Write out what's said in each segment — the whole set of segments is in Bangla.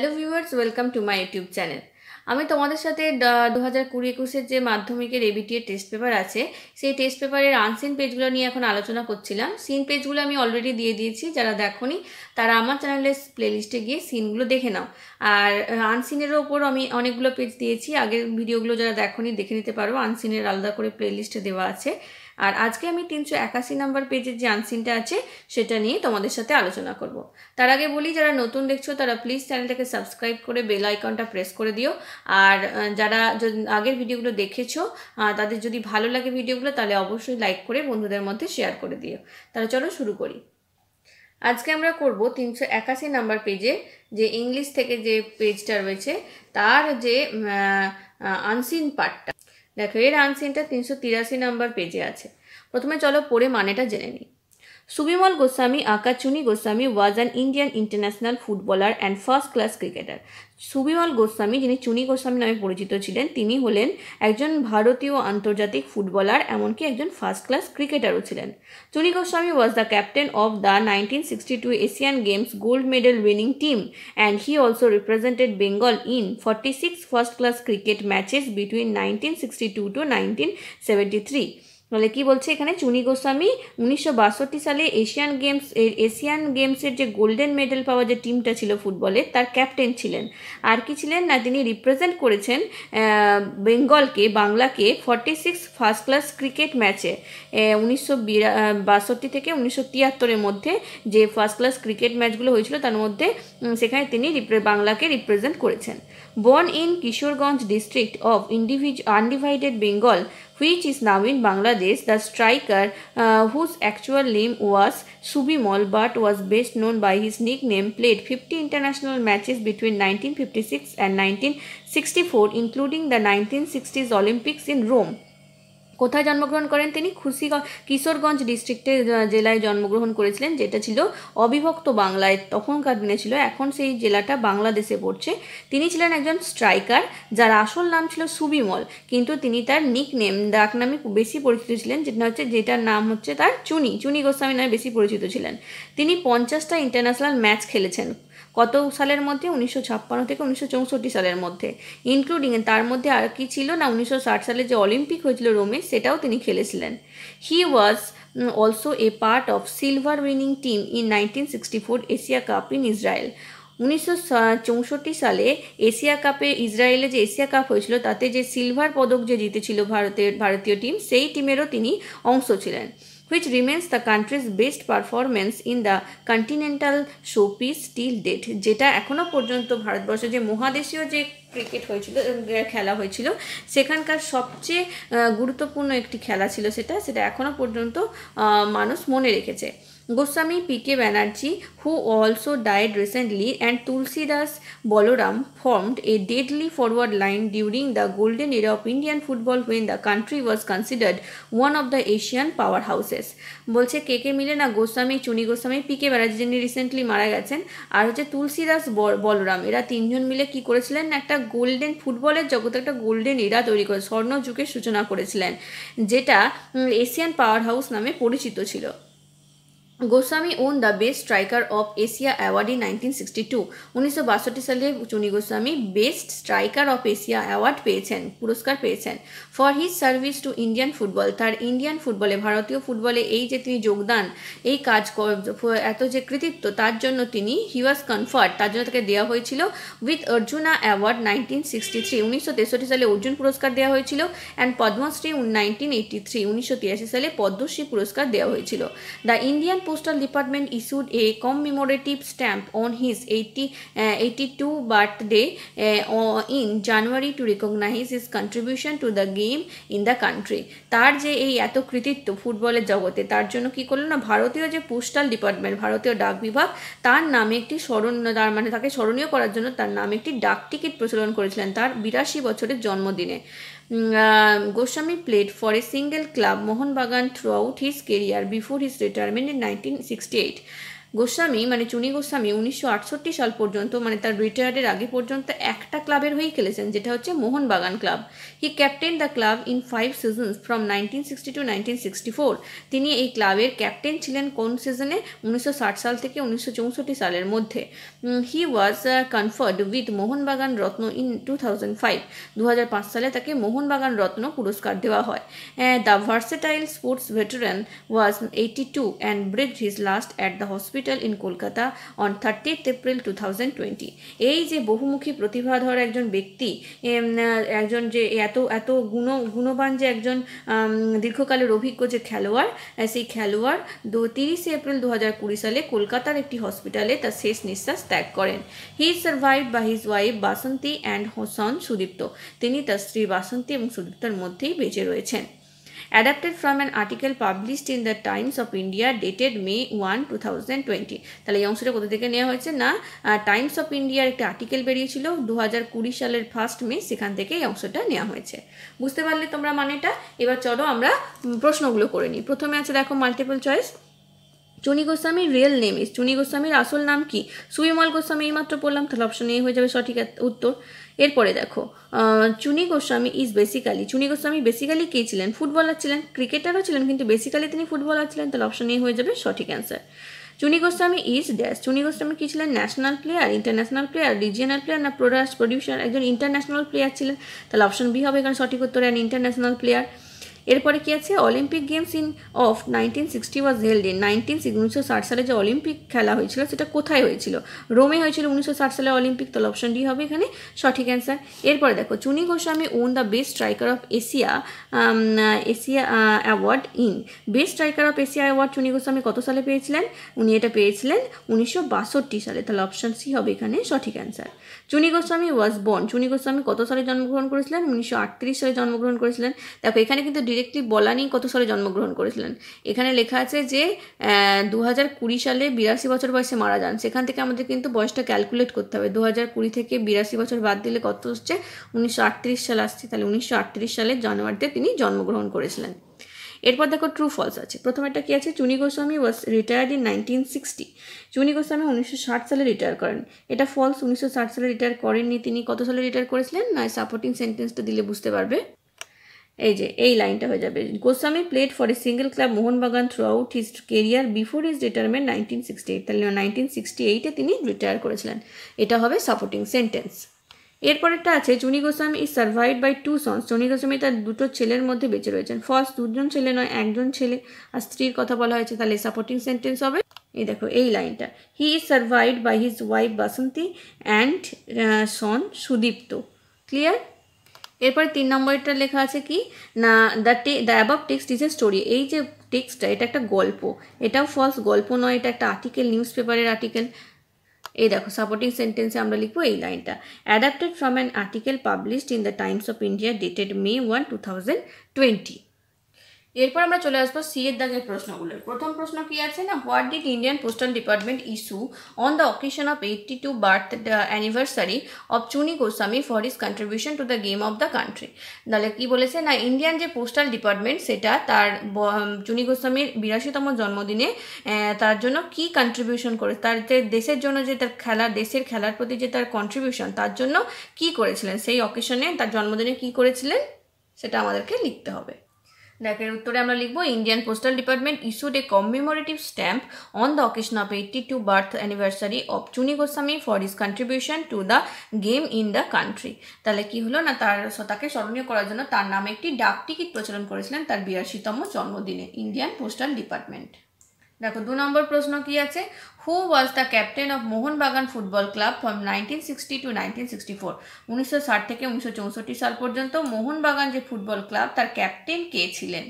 Hello viewers welcome to my YouTube channel আমি তোমাদের সাথে দু হাজার কুড়ি একুশের যে মাধ্যমিকের এবিটিএ e টেস্ট পেপার আছে সেই টেস্ট পেপারের আনসিন পেজগুলো নিয়ে এখন আলোচনা করছিলাম সিন পেজগুলো আমি অলরেডি দিয়ে দিয়েছি যারা দেখনি তারা আমার চ্যানেলের প্লেলিস্টে গিয়ে সিনগুলো দেখে নাও আর আনসিনেরও ওপর আমি অনেকগুলো পেজ দিয়েছি আগের ভিডিওগুলো যারা দেখনি দেখে নিতে পারো আনসিনের আলাদা করে প্লেলিস্টে দেওয়া আছে আর আজকে আমি তিনশো একাশি নাম্বার পেজের যে আনসিনটা আছে সেটা নিয়ে তোমাদের সাথে আলোচনা করব তার আগে বলি যারা নতুন দেখছো তারা প্লিজ চ্যানেলটাকে সাবস্ক্রাইব করে বেল আইকনটা প্রেস করে দিও আর যারা আগের ভিডিওগুলো দেখেছো তাদের যদি ভালো লাগে ভিডিওগুলো তাহলে অবশ্যই লাইক করে বন্ধুদের মধ্যে শেয়ার করে দিও তাহলে চলো শুরু করি আজকে আমরা করব তিনশো একাশি নাম্বার পেজে যে ইংলিশ থেকে যে পেজটা রয়েছে তার যে আনসিন পার্টটা দেখো এর আনসিনটা তিনশো তিরাশি নাম্বার পেজে আছে প্রথমে চলো পড়ে মানেটা জেনে নিই Goswami Goswami Akachuni Goswami was an Indian international footballer and first class cricketer Subimal Goswami যিনি চুনি গোস্বামী নামে পরিচিত ছিলেন তিনি হলেন একজন ভারতীয় আন্তর্জাতিক ফুটবলার এমনকি একজন ফার্স্ট ক্লাস ক্রিকেটারও ছিলেন Chuni Goswami was the captain of the nineteen sixty two Asian games gold medal winning team and he also represented Bengal in forty six first class cricket matches between nineteen sixty two to nineteen seventy three তাহলে কি বলছে এখানে চুনি গোস্বামী উনিশশো সালে এশিয়ান গেমস এশিয়ান গেমসের যে গোল্ডেন মেডেল পাওয়া যে টিমটা ছিল ফুটবলের তার ক্যাপ্টেন ছিলেন আর কি ছিলেন না তিনি রিপ্রেজেন্ট করেছেন বেঙ্গলকে বাংলাকে forty six first class cricket ম্যাচে উনিশশো বাষট্টি থেকে উনিশশো তিয়াত্তরের মধ্যে যে ফার্স্ট ক্লাস ক্রিকেট ম্যাচগুলো হয়েছিল তার মধ্যে সেখানে তিনি বাংলাকে রিপ্রেজেন্ট করেছেন born in Kishoreganj district of ইন্ডিভিজ undivided Bengal which is now in Bangla Bangladesh, the striker uh, whose actual name was Subimol but was best known by his nickname played 50 international matches between 1956 and 1964 including the 1960s Olympics in Rome. কোথায় জন্মগ্রহণ করেন তিনি খুশি কিশোরগঞ্জ ডিস্ট্রিক্টের জেলায় জন্মগ্রহণ করেছিলেন যেটা ছিল অবিভক্ত বাংলায় তখনকার দিনে ছিল এখন সেই জেলাটা বাংলাদেশে পড়ছে তিনি ছিলেন একজন স্ট্রাইকার যার আসল নাম ছিল সুবিমল কিন্তু তিনি তার নিক নেম ডাক নামে বেশি পরিচিত ছিলেন যেটা হচ্ছে যেটার নাম হচ্ছে তার চুনি চুনি গোস্বামী নামে বেশি পরিচিত ছিলেন তিনি পঞ্চাশটা ইন্টারন্যাশনাল ম্যাচ খেলেছেন কত সালের মধ্যে উনিশশো ছাপ্পান্ন থেকে উনিশশো সালের মধ্যে ইনক্লুডিং তার মধ্যে আর কি ছিল না উনিশশো সালে যে অলিম্পিক হয়েছিল রোমে সেটাও তিনি খেলেছিলেন he was also a part of silver winning team in nineteen sixty four Asia cup in Israel উনিশশো সালে এশিয়া কাপে ইসরায়েলে যে এশিয়া কাপ হয়েছিল তাতে যে সিলভার পদক যে জিতেছিল ভারতের ভারতীয় টিম সেই টিমেরও তিনি অংশ ছিলেন which remains the country's best performance in the continental showpiece till date যেটা এখনও পর্যন্ত ভারতবর্ষে যে মহাদেশীয় যে ক্রিকেট হয়েছিল খেলা হয়েছিল সেখানকার সবচেয়ে গুরুত্বপূর্ণ একটি খেলা ছিল সেটা সেটা এখনও পর্যন্ত মানুষ মনে রেখেছে Goswami P.K. Banerjee, who also died recently, and Tulsidas Balaram formed a deadly forward line during the golden era of Indian football when the country was considered one of the Asian powerhouses. বলছে কে কে মিলে না গোস্বামী চুনি গোস্বামী পি কে ব্যানার্জি যিনি রিসেন্টলি মারা গেছেন আর হচ্ছে তুলসীদাস বলরাম এরা তিনজন মিলে কি করেছিলেন একটা গোল্ডেন ফুটবলের জগতে একটা গোল্ডেন এরা তৈরি করে স্বর্ণযুগের সূচনা করেছিলেন যেটা এশিয়ান পাওয়ার হাউস নামে পরিচিত ছিল Goswami won the best striker of Asia award in nineteen sixty two উনিশশো বাষট্টি সালে Chuni Goswami best striker of Asia award পেয়েছেন পুরস্কার পেয়েছেন for his service to Indian football তার ইন্ডিয়ান ফুটবলে ভারতীয় ফুটবলে এই যে তিনি যোগদান এই কাজ এত যে কৃতিত্ব তার জন্য তিনি হি ওয়াজ কনফার্ট তার জন্য তাকে দেওয়া হয়েছিল with Arjuna award nineteen sixty three উনিশশো তেষট্টি সালে অর্জুন পুরস্কার দেওয়া হয়েছিল and Padmashri nineteen eighty three উনিশশো তিরাশি সালে পদ্মশ্রী পুরস্কার দেওয়া হয়েছিল the Indian postal department issued a commemorative stamp on his 80, uh, 82 birthday uh, in January to recognize his contribution to the game in the country তার যে এই এত কৃতিত্ব ফুটবলের জগতে তার জন্য কি করলো না ভারতীয় যে পোস্টাল ডিপার্টমেন্ট ভারতীয় ডাক বিভাগ তার নামে একটি স্মরণ তার মানে তাকে স্মরণীয় করার জন্য তার নামে একটি ডাক টিকিট প্রচলন করেছিলেন তার বিরাশি বছরের জন্মদিনে Goswami played for a single club, Mohun Bagan, throughout his career before his retirement in 1968. Goswami মানে চুনি গোস্বামী উনিশশো সাল পর্যন্ত মানে তার রিটায়ার্ডের আগে পর্যন্ত একটা ক্লাবের হয়েই খেলেছেন যেটা হচ্ছে Mohun Bagan club he captain the club in five seasons from nineteen sixty two nineteen sixty four তিনি এই ক্লাবের ক্যাপ্টেন ছিলেন কোন সিজনে উনিশশো সাল থেকে উনিশশো সালের মধ্যে he was conferred with Mohun Bagan Ratna in two thousand five দু সালে তাকে মোহনবাগান রত্ন পুরস্কার দেওয়া হয় the versatile sports veteran was eighty two and breathed his last at the hospital hospital in Kolkata on thirtieth April two thousand twenty এই যে বহুমুখী প্রতিভাধর একজন ব্যক্তি একজন যে এত এত গুণ গুণবান যে একজন দীর্ঘকালের অভিজ্ঞ যে খেলোয়াড় সেই খেলোয়াড় দু তিরিশে এপ্রিল দু হাজার কুড়ি সালে কলকাতার একটি হসপিটালে তার শেষ নিঃশ্বাস ত্যাগ করেন he survive by his wife Basanti and his son Sudipta তিনি তার স্ত্রী বাসন্তী এবং সুদীপ্তর মধ্যেই বেঁচে রয়েছেন adapted from an article published in the Times of India dated May one two thousand twenty তাহলে এই অংশটা কোথা থেকে নেওয়া হয়েছে না টাইমস অফ ইন্ডিয়ার একটা আর্টিকেল বেরিয়েছিল দু সালের ফার্স্ট মে সেখান থেকে এই অংশটা নেওয়া হয়েছে বুঝতে পারলে তোমরা মানেটা এবার চলো আমরা প্রশ্নগুলো করে নিই প্রথমে আছে দেখো মাল্টিপল চয়েস চুনি গোস্বামীর রিয়েল নেম ইস চুনি গোস্বামীর আসল নাম কি সুবিমল গোস্বামী এইমাত্র পড়লাম তাহলে অপশন এ হয়ে যাবে সঠিক উত্তর এরপরে দেখো Chuni Goswami is basically Chuni Goswami basically কে ছিলেন ফুটবলার ছিলেন ক্রিকেটারও ছিলেন কিন্তু বেসিক্যালি তিনি ফুটবলার ছিলেন তাহলে অপশন এ হয়ে যাবে সঠিক answer Chuni Goswami is dash Chuni Goswami কি ছিলেন national player international player regional player না প্রোডাক্ট প্রডিউসার একজন ইন্টারন্যাশনাল প্লেয়ার ছিলেন তাহলে অপশন বি হবে এখানে সঠিক উত্তর ইন্টারন্যাশনাল প্লেয়ার এরপরে কি আছে Olympic games in of nineteen sixty was held in nineteen উনিশশো ষাট সালে যে অলিম্পিক খেলা হয়েছিল সেটা কোথায় হয়েছিল রোমে হয়েছিল উনিশশো ষাট সালে অলিম্পিক তাহলে অপশন ডি হবে এখানে সঠিক অ্যান্সার এরপরে দেখো Chuni Goswami won the best striker of Asia Asia award in best striker of Asia award Chuni Goswami কত সালে পেয়েছিলেন উনি এটা পেয়েছিলেন উনিশশো সালে তাহলে অপশন সি হবে এখানে সঠিক answer Chuni Goswami was born Chuni Goswami কত সালে জন্মগ্রহণ করেছিলেন উনিশশো সালে জন্মগ্রহণ করেছিলেন দেখো এখানে কিন্তু ডিরেক্টলি বলা নেই কত সালে জন্মগ্রহণ করেছিলেন এখানে লেখা আছে যে দু হাজার কুড়ি সালে বিরাশি বছর বয়সে মারা যান সেখান থেকে আমাদের কিন্তু বয়সটা ক্যালকুলেট করতে হবে দু হাজার কুড়ি থেকে বিরাশি বছর বাদ দিলে কত হচ্ছে উনিশশো আটত্রিশ সাল আসছে তাহলে উনিশশো আটত্রিশ সালের জানুয়ারিতে তিনি জন্মগ্রহণ করেছিলেন এরপর দেখো ট্রু ফলস আছে প্রথম একটা কী আছে Chuni Goswami was retired in nineteen sixty Chuni Goswami উনিশশো ষাট সালে রিটায়ার করেন এটা ফলস উনিশশো ষাট সালে রিটায়ার করেননি তিনি কত সালে রিটায়ার করেছিলেন না সাপোর্টিং সেন্টেন্সটা দিলে বুঝতে পারবে এই যে এই লাইনটা হয়ে যাবে Goswami played for a single club Mohun Bagan throughout his career before his retirement nineteen sixty eight তাহলে নাইনটিন সিক্সটি এইটে তিনি রিটায়ার করেছিলেন এটা হবে সাপোর্টিং সেন্টেন্স এরপরেরটা আছে Chuni Goswami is survived by two sons Chuni Goswami তার দুটো ছেলের মধ্যে বেঁচে রয়েছেন ফার্স্ট দুজন ছেলে নয় একজন ছেলে আর স্ত্রীর কথা বলা হয়েছে তাহলে সাপোর্টিং সেন্টেন্স হবে এই দেখো এই লাইনটা he is survived by his wife Basanti and son Sudipta clear এরপরে তিন নম্বরটা লেখা আছে কি না দ্য টে the above text is a story এই যে টেক্সটটা এটা একটা গল্প এটাও ফলস গল্প নয় এটা একটা আর্টিকেল নিউজ পেপারের আর্টিকেল এই দেখো সাপোর্টিং সেন্টেন্সে আমরা লিখবো এই লাইনটা adapted from an article published in the Times of India dated May one two thousand twenty এরপর আমরা চলে আসবো সি এর দাগের প্রশ্নগুলোর প্রথম প্রশ্ন কি আছে না what did Indian postal department issue on the occasion of eighty two birth anniversary of Chuni Goswami for his contribution to the game of the country তাহলে কি বলেছে না ইন্ডিয়ান যে পোস্টাল ডিপার্টমেন্ট সেটা তার চুনি গোস্বামীর বিরাশিতম জন্মদিনে তার জন্য কি কন্ট্রিবিউশন করে তার যে দেশের জন্য যে তার খেলা দেশের খেলার প্রতি যে তার কন্ট্রিবিউশন তার জন্য কি করেছিলেন সেই অকেশনে তার জন্মদিনে কি করেছিলেন সেটা আমাদেরকে লিখতে হবে দেখের উত্তরে আমরা লিখব Indian postal department issued a commemorative stamp on the occasion of eighty two birth anniversary of Chuni Goswami for his contribution to the game in the country তাহলে কি হলো না তার তাকে স্মরণীয় করার জন্য তার নামে একটি ডাক টিকিট প্রচলন করেছিলেন তার বিরাশিতম জন্মদিনে ইন্ডিয়ান পোস্টাল ডিপার্টমেন্ট দেখো দু নম্বর প্রশ্ন কি আছে who was the captain of Mohun Bagan football club from nineteen sixty two nineteen sixty four উনিশশো ষাট থেকে উনিশশো চৌষট্টি সাল পর্যন্ত মোহনবাগান যে ফুটবল ক্লাব তার ক্যাপ্টেন কে ছিলেন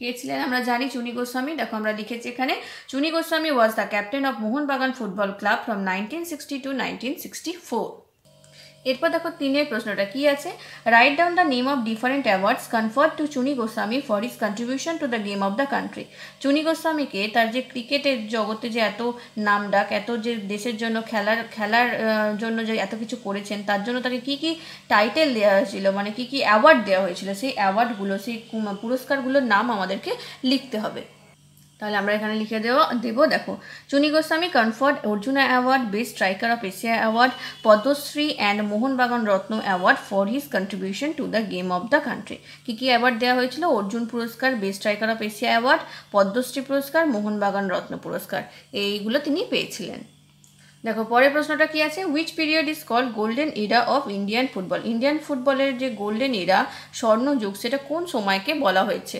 কে ছিলেন আমরা জানি চুনি গোস্বামী দেখো আমরা লিখেছি এখানে Chuni Goswami was the captain of Mohun Bagan football club from nineteen sixty two nineteen sixty four এরপর দেখো তিনের প্রশ্নটা কি আছে write down the name of different awards conferred to Chuni Goswami for his contribution to the game of the country Chuni গোস্বামীকে তার যে ক্রিকেটের জগতে যে এত নাম ডাক এত যে দেশের জন্য খেলার খেলার জন্য যে এত কিছু করেছেন তার জন্য তাকে কি কি টাইটেল দেওয়া হয়েছিল মানে কি কি অ্যাওয়ার্ড দেওয়া হয়েছিল সেই অ্যাওয়ার্ডগুলো সেই পুরস্কারগুলোর নাম আমাদেরকে লিখতে হবে তাহলে আমরা এখানে লিখে দেব দেব দেখো Chuni Goswami conferred Arjuna award best striker of Asia award Padmashri and Mohun Bagan Ratna award for his contribution to the game of the country কী কী অ্যাওয়ার্ড দেওয়া হয়েছিল অর্জুন পুরস্কার best striker of Asia award Padmashri পুরস্কার মোহনবাগান রত্ন পুরস্কার এইগুলো তিনি পেয়েছিলেন দেখো পরের প্রশ্নটা কি আছে which period is call golden era of Indian football Indian ফুটবলের যে গোল্ডেন ইরা স্বর্ণযুগ সেটা কোন সময়কে বলা হয়েছে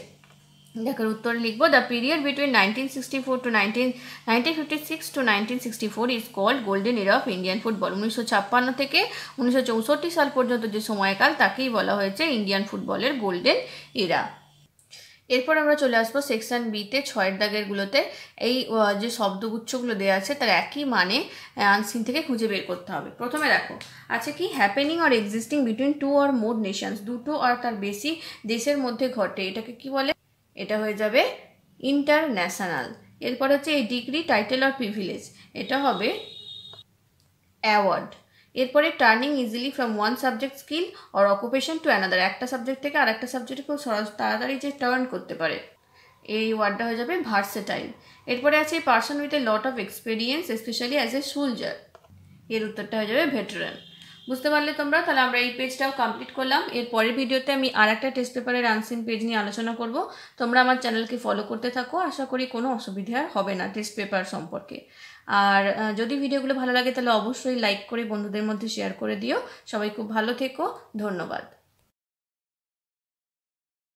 দেখার উত্তরে লিখব the period between nineteen sixty four to nineteen nineteen fifty six to nineteen sixty four is called golden era of Indian football উনিশশো ছাপ্পান্ন থেকে উনিশশো চৌষট্টি সাল পর্যন্ত যে সময়কাল তাকেই বলা হয়েছে ইন্ডিয়ান ফুটবলের গোল্ডেন এরা এরপর আমরা চলে আসবো সেকশন বিতে ছয়ের দাগেরগুলোতে এই যে শব্দগুচ্ছগুলো দেওয়া আছে তার একই মানে আনসিন থেকে খুঁজে বের করতে হবে প্রথমে দেখো আছে কি happening or existing between two or more nations দুটো আর তার বেশি দেশের মধ্যে ঘটে এটাকে কি বলে এটা হয়ে যাবে ইন্টারন্যাশনাল এরপর হচ্ছে এই ডিগ্রি টাইটেল অর প্রিভিলেজ এটা হবে অ্যাওয়ার্ড এরপরে turning easily from one subject skill or occupation to another একটা সাবজেক্ট থেকে আর একটা সাবজেক্টে খুব সহজ তাড়াতাড়ি যে টার্ন করতে পারে এই ওয়ার্ডটা হয়ে যাবে ভার্সেটাইল এরপরে আছে person with a lot of experience specially as a soldier এর উত্তরটা হয়ে যাবে ভেটারান বুঝতে পারলে তোমরা তাহলে আমরা এই পেজটাও কমপ্লিট করলাম এর পরের ভিডিওতে আমি আর একটা টেস্ট পেপারের আনসিন পেজ নিয়ে আলোচনা করব তোমরা আমার চ্যানেলকে ফলো করতে থাকো আশা করি কোনো অসুবিধা হবে না টেস্ট পেপার সম্পর্কে আর যদি ভিডিওগুলো ভালো লাগে তাহলে অবশ্যই লাইক করে বন্ধুদের মধ্যে শেয়ার করে দিও সবাই খুব ভালো থেকো ধন্যবাদ